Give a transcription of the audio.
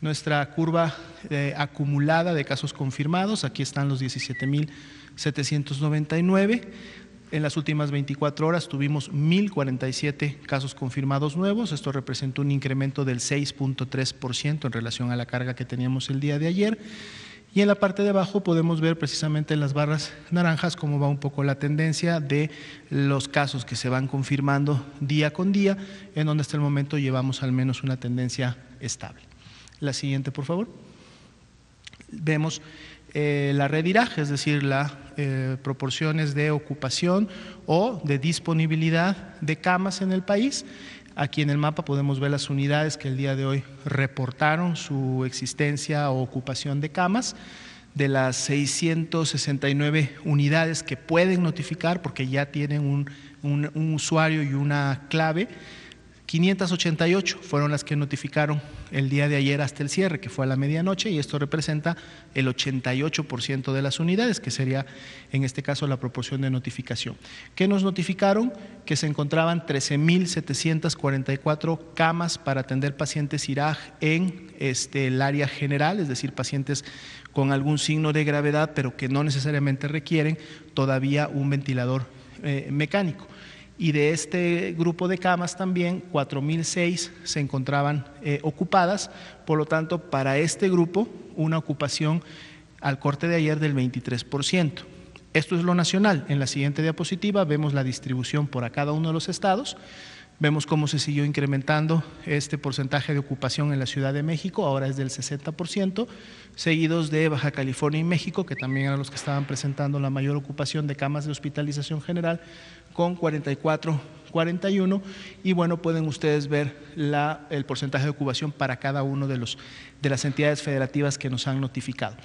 nuestra curva eh, acumulada de casos confirmados. Aquí están los 17.799. En las últimas 24 horas tuvimos 1.047 casos confirmados nuevos. Esto representa un incremento del 6.3% en relación a la carga que teníamos el día de ayer. Y en la parte de abajo podemos ver precisamente en las barras naranjas cómo va un poco la tendencia de los casos que se van confirmando día con día, en donde hasta el momento llevamos al menos una tendencia estable. La siguiente, por favor. Vemos eh, la red es decir, las eh, proporciones de ocupación o de disponibilidad de camas en el país. Aquí en el mapa podemos ver las unidades que el día de hoy reportaron su existencia o ocupación de camas. De las 669 unidades que pueden notificar, porque ya tienen un usuario y una clave, 588 fueron las que notificaron el día de ayer hasta el cierre, que fue a la medianoche, y esto representa el 88% de las unidades, que sería en este caso la proporción de notificación. ¿Qué nos notificaron? Que se encontraban 13.744 camas para atender pacientes IRAG en este, el área general, es decir, pacientes con algún signo de gravedad, pero que no necesariamente requieren todavía un ventilador eh, mecánico y de este grupo de camas también 4.006 se encontraban eh, ocupadas, por lo tanto para este grupo una ocupación al corte de ayer del 23%. Esto es lo nacional. En la siguiente diapositiva vemos la distribución por a cada uno de los estados. Vemos cómo se siguió incrementando este porcentaje de ocupación en la Ciudad de México, ahora es del 60%, seguidos de Baja California y México, que también eran los que estaban presentando la mayor ocupación de camas de hospitalización general, con 44, 41. Y bueno, pueden ustedes ver el porcentaje de ocupación para cada uno de, los, de las entidades federativas que nos han notificado.